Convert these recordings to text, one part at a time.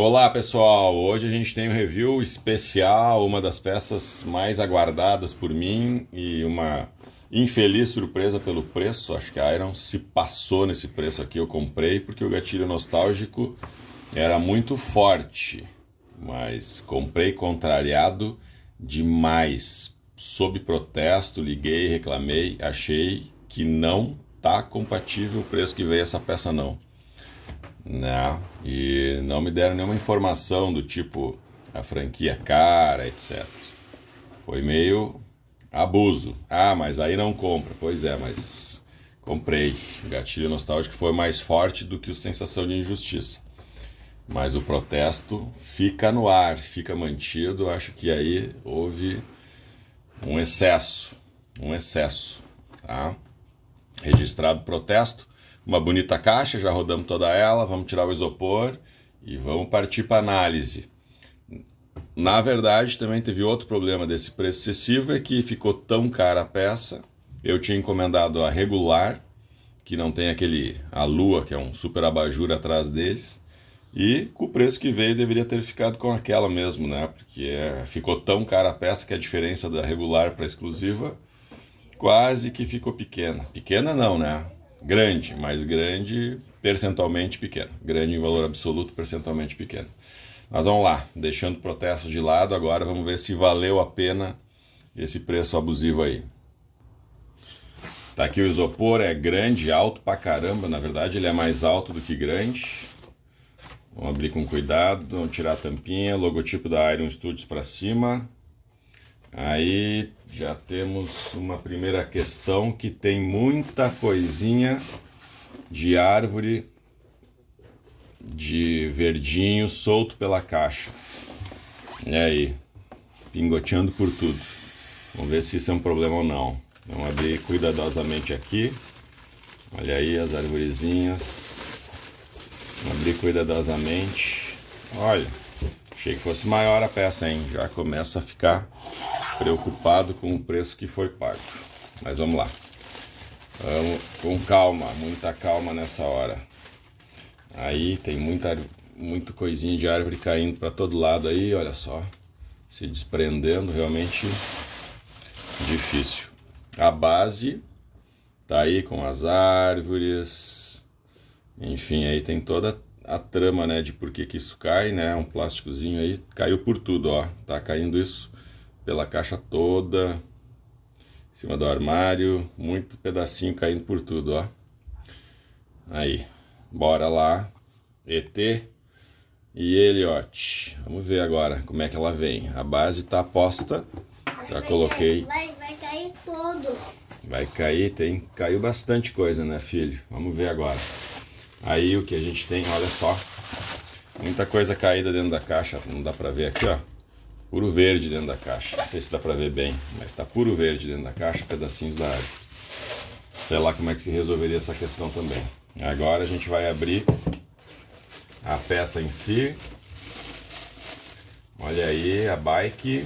Olá pessoal, hoje a gente tem um review especial, uma das peças mais aguardadas por mim e uma infeliz surpresa pelo preço. Acho que a Iron se passou nesse preço aqui, eu comprei porque o gatilho nostálgico era muito forte, mas comprei contrariado demais. Sob protesto, liguei, reclamei, achei que não tá compatível o preço que veio essa peça não né? E não me deram nenhuma informação do tipo a franquia é cara, etc. Foi meio abuso. Ah, mas aí não compra. Pois é, mas comprei. O gatilho nostálgico foi mais forte do que a sensação de injustiça. Mas o protesto fica no ar, fica mantido. Acho que aí houve um excesso, um excesso, tá? Registrado protesto, uma bonita caixa, já rodamos toda ela, vamos tirar o isopor e vamos partir para análise. Na verdade, também teve outro problema desse preço excessivo, é que ficou tão cara a peça. Eu tinha encomendado a regular, que não tem aquele a lua, que é um super abajur atrás deles. E com o preço que veio, deveria ter ficado com aquela mesmo, né? Porque é, ficou tão cara a peça que a diferença da regular para exclusiva quase que ficou pequena. Pequena não, né? grande, mas grande percentualmente pequeno. Grande em valor absoluto, percentualmente pequeno. Mas vamos lá, deixando o protesto de lado, agora vamos ver se valeu a pena esse preço abusivo aí. Tá aqui o isopor, é grande, alto pra caramba, na verdade ele é mais alto do que grande. Vamos abrir com cuidado, vamos tirar a tampinha, logotipo da Iron Studios para cima. Aí já temos uma primeira questão que tem muita coisinha de árvore de verdinho solto pela caixa. E aí, pingoteando por tudo. Vamos ver se isso é um problema ou não. Vamos abrir cuidadosamente aqui. Olha aí as arvorezinhas. Vamos abrir cuidadosamente. Olha, achei que fosse maior a peça, hein? Já começa a ficar preocupado com o preço que foi pago. Mas vamos lá. Vamos com calma, muita calma nessa hora. Aí tem muita muito coisinha de árvore caindo para todo lado aí, olha só. Se desprendendo, realmente difícil. A base tá aí com as árvores. Enfim, aí tem toda a trama, né, de por que que isso cai, né? Um plásticozinho aí caiu por tudo, ó. Tá caindo isso pela caixa toda, em cima do armário, muito pedacinho caindo por tudo, ó. Aí, bora lá, ET e Elliot. Vamos ver agora como é que ela vem. A base tá posta, já coloquei. vai, vai cair todos. Vai cair, tem, caiu bastante coisa, né, filho? Vamos ver agora. Aí o que a gente tem, olha só, muita coisa caída dentro da caixa, não dá pra ver aqui, ó puro verde dentro da caixa. Não sei se dá para ver bem, mas está puro verde dentro da caixa, pedacinhos da árvore. Sei lá como é que se resolveria essa questão também. Agora a gente vai abrir a peça em si. Olha aí a bike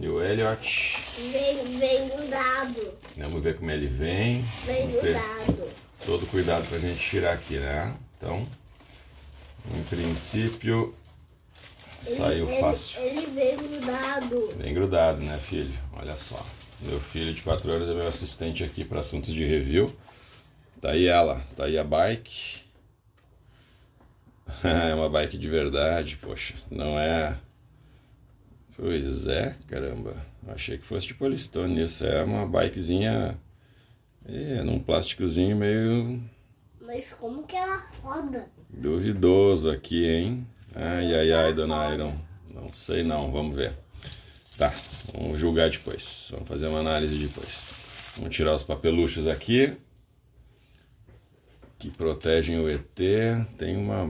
e o Elliot. Vem, vem do dado. Vamos ver como ele vem. Vem do dado. Todo cuidado para a gente tirar aqui, né? Então, em princípio, Saiu fácil. Ele vem grudado. Vem grudado, né, filho? Olha só. Meu filho de 4 anos é meu assistente aqui para assuntos de review. Tá aí ela, tá aí a bike. é uma bike de verdade, poxa. Não é. Pois é, caramba. Achei que fosse de polistone isso. É uma bikezinha. É, num plásticozinho meio. Mas como que ela roda? Duvidoso aqui, hein? Ai, ai, ai, dona Iron. Não sei não, vamos ver. Tá, vamos julgar depois. Vamos fazer uma análise depois. Vamos tirar os papeluchos aqui. Que protegem o ET. Tem uma...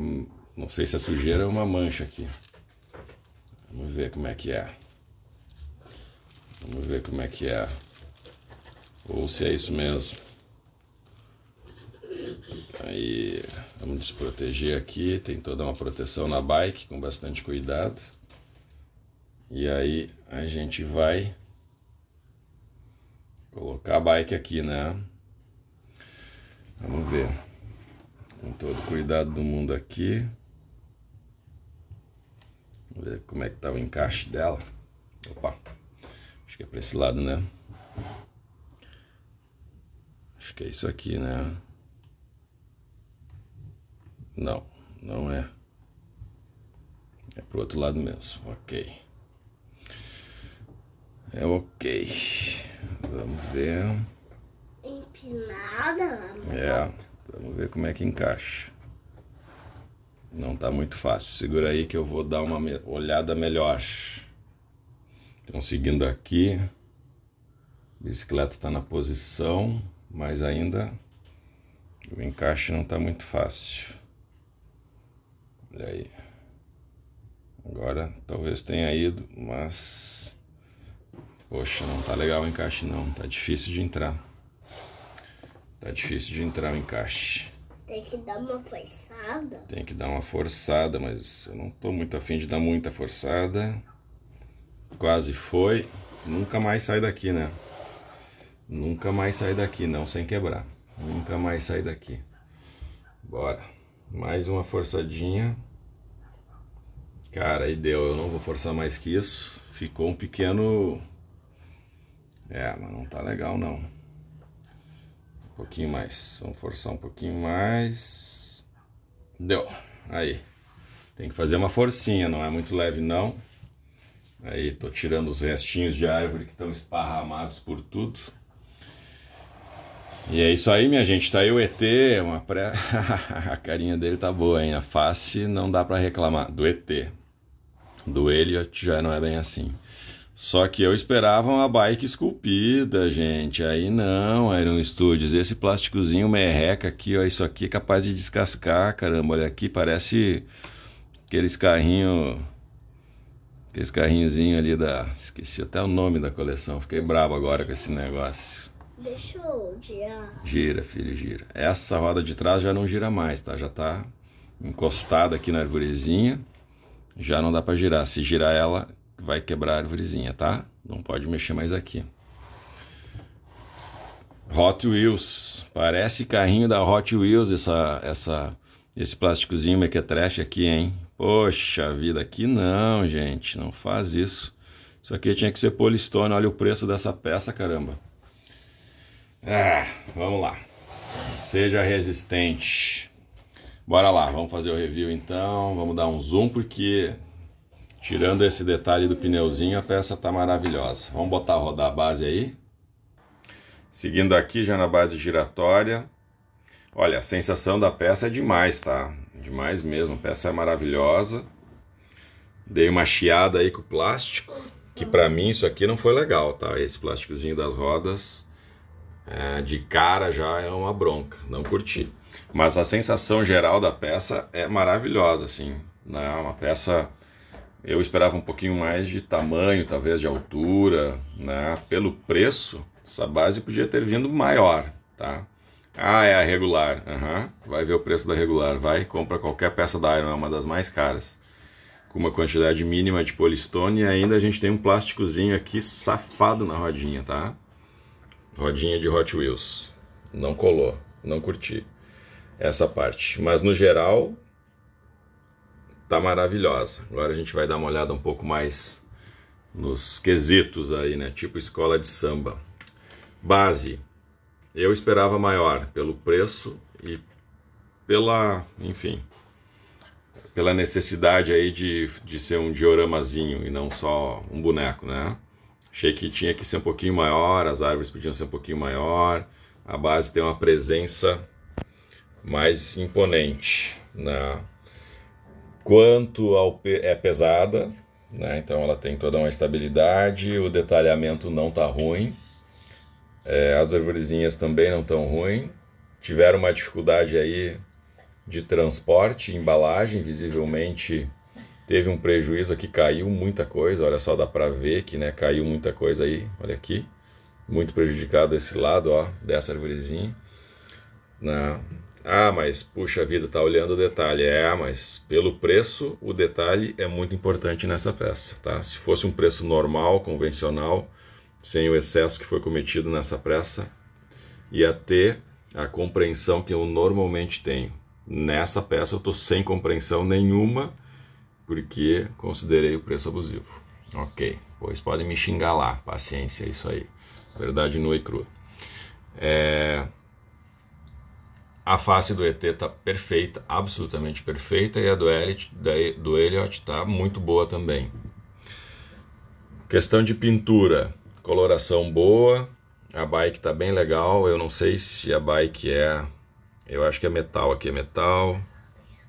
Não sei se a sujeira é uma mancha aqui. Vamos ver como é que é. Vamos ver como é que é. Ou se é isso mesmo. Aí vamos desproteger aqui, tem toda uma proteção na bike com bastante cuidado. E aí a gente vai colocar a bike aqui, né? Vamos ver. Com todo o cuidado do mundo aqui. Vamos ver como é que tá o encaixe dela. Opa, acho que é para esse lado, né? Acho que é isso aqui, né? Não, não é. É pro outro lado mesmo. Ok. É ok. Vamos ver. Empinada? É. Vamos ver como é que encaixa. Não tá muito fácil. Segura aí que eu vou dar uma olhada melhor. Então, seguindo aqui. Bicicleta está na posição, mas ainda o encaixe não está muito fácil. Olha aí. Agora talvez tenha ido, mas. Poxa, não tá legal o encaixe não. Tá difícil de entrar. Tá difícil de entrar o encaixe. Tem que dar uma forçada. Tem que dar uma forçada, mas eu não tô muito afim de dar muita forçada. Quase foi. Nunca mais sai daqui, né? Nunca mais sai daqui, não sem quebrar. Nunca mais sai daqui. Bora. Mais uma forçadinha. Cara, aí deu. Eu não vou forçar mais que isso. Ficou um pequeno... É, mas não tá legal não. Um pouquinho mais. Vamos forçar um pouquinho mais. Deu. Aí. Tem que fazer uma forcinha, não é muito leve não. Aí, tô tirando os restinhos de árvore que estão esparramados por tudo. E é isso aí, minha gente. Tá aí o ET, uma pré... a carinha dele tá boa, hein? A face não dá para reclamar. Do ET. Do Elliot já não é bem assim. Só que eu esperava uma bike esculpida, gente. Aí não, Aí no Studios. Esse plásticozinho merreca aqui, ó. Isso aqui é capaz de descascar, caramba. Olha aqui, parece aqueles carrinhos. Aqueles carrinhozinhos ali da. Esqueci até o nome da coleção. Fiquei bravo agora com esse negócio. Deixa eu girar. Gira, filho, gira. Essa roda de trás já não gira mais, tá? Já tá encostada aqui na arvorezinha. Já não dá para girar. Se girar ela, vai quebrar a arvorezinha, tá? Não pode mexer mais aqui. Hot Wheels. Parece carrinho da Hot Wheels essa, essa, esse plásticozinho mequetrefe aqui, hein? Poxa vida, aqui não, gente. Não faz isso. Isso aqui tinha que ser polistone. Olha o preço dessa peça, caramba. Ah, vamos lá. Seja resistente. Bora lá, vamos fazer o review então. Vamos dar um zoom porque tirando esse detalhe do pneuzinho, a peça tá maravilhosa. Vamos botar rodar a base aí. Seguindo aqui já na base giratória. Olha, a sensação da peça é demais, tá? Demais mesmo. A peça é maravilhosa. Dei uma chiada aí com o plástico, que para mim isso aqui não foi legal, tá? Esse plásticozinho das rodas é, de cara já é uma bronca, não curti. Mas a sensação geral da peça é maravilhosa, assim. Né? Uma peça. Eu esperava um pouquinho mais de tamanho, talvez de altura, né? Pelo preço, essa base podia ter vindo maior, tá? Ah, é a regular. Uhum. Vai ver o preço da regular. Vai, compra qualquer peça da Iron, é uma das mais caras. Com uma quantidade mínima de polistone e ainda a gente tem um plásticozinho aqui safado na rodinha, tá? rodinha de Hot Wheels. Não colou, não curti essa parte. Mas no geral, tá maravilhosa. Agora a gente vai dar uma olhada um pouco mais nos quesitos aí, né? Tipo escola de samba. Base. Eu esperava maior pelo preço e pela, enfim, pela necessidade aí de, de ser um dioramazinho e não só um boneco, né? Achei que tinha que ser um pouquinho maior, as árvores podiam ser um pouquinho maior. A base tem uma presença mais imponente. Né? Quanto ao é pesada, né? então ela tem toda uma estabilidade, o detalhamento não está ruim. É, as arvorezinhas também não estão ruim. Tiveram uma dificuldade aí de transporte, embalagem, visivelmente Teve um prejuízo aqui, caiu muita coisa. Olha só, dá para ver que né, caiu muita coisa aí. Olha aqui, muito prejudicado esse lado ó, dessa arvorezinha. Na... Ah, mas puxa vida, tá olhando o detalhe. É, mas pelo preço, o detalhe é muito importante nessa peça, tá? Se fosse um preço normal, convencional, sem o excesso que foi cometido nessa peça, ia ter a compreensão que eu normalmente tenho. Nessa peça eu tô sem compreensão nenhuma porque considerei o preço abusivo. Ok, pois podem me xingar lá, paciência, é isso aí. Verdade nua e crua. É... A face do ET tá perfeita, absolutamente perfeita, e a do Elliot, do Elliot tá muito boa também. Questão de pintura, coloração boa, a bike tá bem legal, eu não sei se a bike é... Eu acho que é metal, aqui é metal,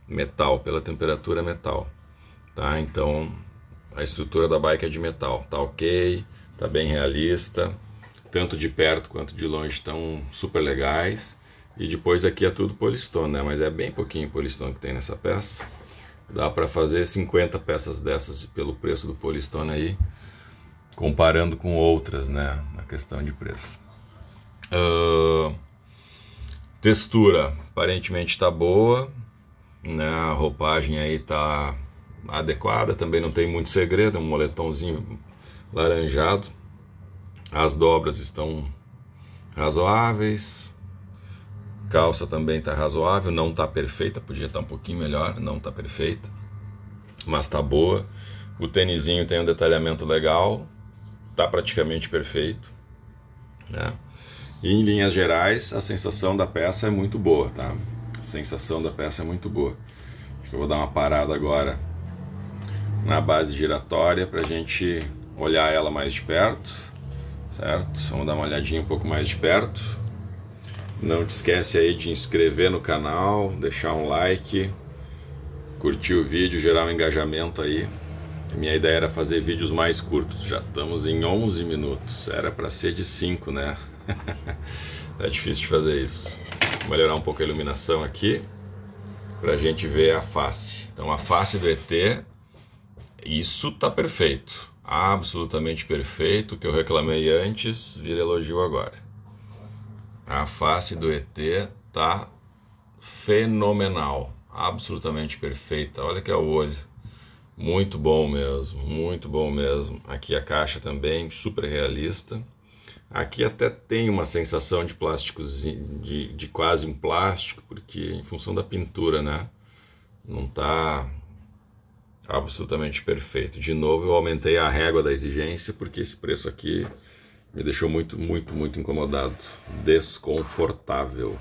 metal, pela temperatura é metal tá? Então a estrutura da bike é de metal, tá ok, tá bem realista, tanto de perto quanto de longe estão super legais. E depois aqui é tudo polistone, né? Mas é bem pouquinho polistone que tem nessa peça. Dá para fazer 50 peças dessas pelo preço do polistone aí, comparando com outras, né? Na questão de preço. Uh, textura aparentemente está boa, né? A roupagem aí tá adequada, também não tem muito segredo, é um moletomzinho laranjado. As dobras estão razoáveis. Calça também está razoável, não está perfeita, podia estar tá um pouquinho melhor, não está perfeita, mas está boa. O tênisinho tem um detalhamento legal, está praticamente perfeito. Né? E em linhas gerais, a sensação da peça é muito boa, tá? A sensação da peça é muito boa. Acho que eu vou dar uma parada agora na base giratória para a gente olhar ela mais de perto, certo? Vamos dar uma olhadinha um pouco mais de perto. Não te esquece aí de inscrever no canal, deixar um like, curtir o vídeo, gerar um engajamento aí. A minha ideia era fazer vídeos mais curtos, já estamos em 11 minutos, era para ser de 5, né? é difícil de fazer isso. Vou melhorar um pouco a iluminação aqui para a gente ver a face. Então a face do ET isso tá perfeito. Absolutamente perfeito. O que eu reclamei antes vira elogio agora. A face do ET tá fenomenal. Absolutamente perfeita. Olha que é o olho. Muito bom mesmo, muito bom mesmo. Aqui a caixa também, super realista. Aqui até tem uma sensação de plástico, de, de quase um plástico, porque em função da pintura, né? Não tá absolutamente perfeito. De novo, eu aumentei a régua da exigência porque esse preço aqui me deixou muito, muito, muito incomodado, desconfortável.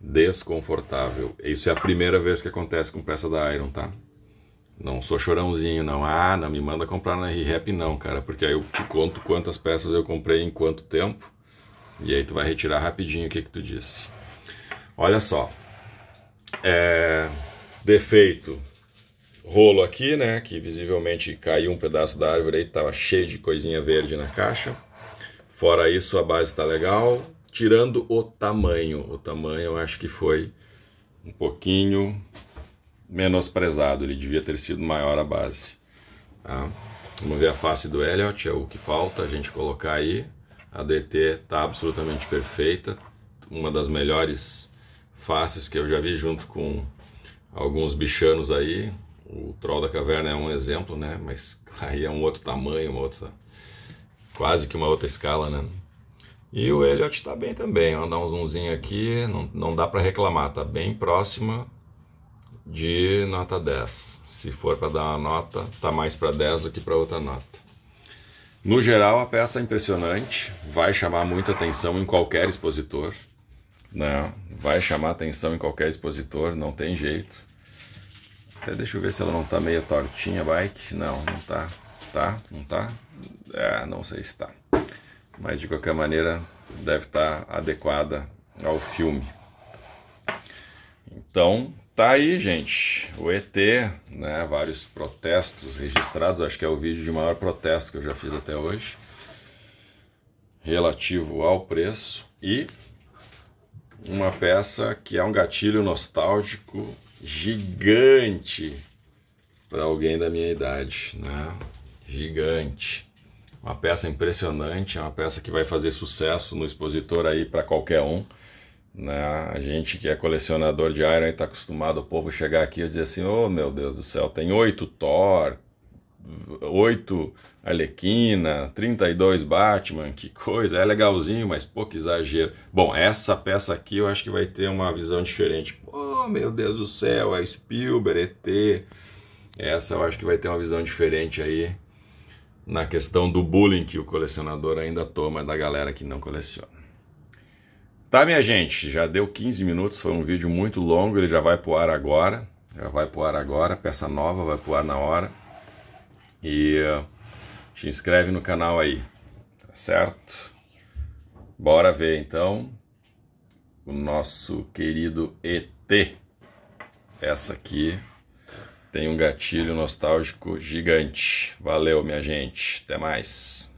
Desconfortável. Isso é a primeira vez que acontece com peça da Iron, tá? Não sou chorãozinho, não. Ah, não me manda comprar na R-Rap, não, cara, porque aí eu te conto quantas peças eu comprei em quanto tempo. E aí tu vai retirar rapidinho o que, que tu disse. Olha só. É... Defeito rolo aqui, né? Que visivelmente caiu um pedaço da árvore aí, estava cheio de coisinha verde na caixa. Fora isso, a base está legal, tirando o tamanho. O tamanho eu acho que foi um pouquinho menosprezado, ele devia ter sido maior a base. Tá? Vamos ver a face do Elliot, é o que falta a gente colocar aí. A DT está absolutamente perfeita, uma das melhores faces que eu já vi junto com alguns bichanos aí, o Troll da Caverna é um exemplo, né? Mas aí é um outro tamanho, uma outra, quase que uma outra escala, né? E o Elliot está bem também. Vou dar um zoomzinho aqui. Não, não dá para reclamar. Está bem próxima de nota 10. Se for para dar uma nota, está mais para 10 do que para outra nota. No geral, a peça é impressionante. Vai chamar muita atenção em qualquer expositor. Né? Vai chamar atenção em qualquer expositor. Não tem jeito. Até deixa eu ver se ela não tá meio tortinha a bike. Não, não tá. Tá? Não tá? É, não sei se tá. Mas de qualquer maneira deve estar tá adequada ao filme. Então, tá aí, gente. O ET, né? Vários protestos registrados. Acho que é o vídeo de maior protesto que eu já fiz até hoje. Relativo ao preço. E uma peça que é um gatilho nostálgico gigante para alguém da minha idade, né? Gigante. Uma peça impressionante, é uma peça que vai fazer sucesso no expositor aí para qualquer um. Né? A gente que é colecionador de Iron está acostumado o povo chegar aqui e dizer assim: oh meu Deus do céu, tem oito Thor, 8 Arlequina, 32 Batman, que coisa, é legalzinho, mas pô, que exagero. Bom, essa peça aqui eu acho que vai ter uma visão diferente. oh meu Deus do céu, é Spielberg, ET. Essa eu acho que vai ter uma visão diferente aí na questão do bullying que o colecionador ainda toma da galera que não coleciona. Tá, minha gente, já deu 15 minutos, foi um vídeo muito longo, ele já vai pro ar agora. Já vai pro ar agora, peça nova, vai pro ar na hora. E uh, te inscreve no canal aí, tá certo? Bora ver então o nosso querido ET. Essa aqui tem um gatilho nostálgico gigante. Valeu, minha gente. Até mais.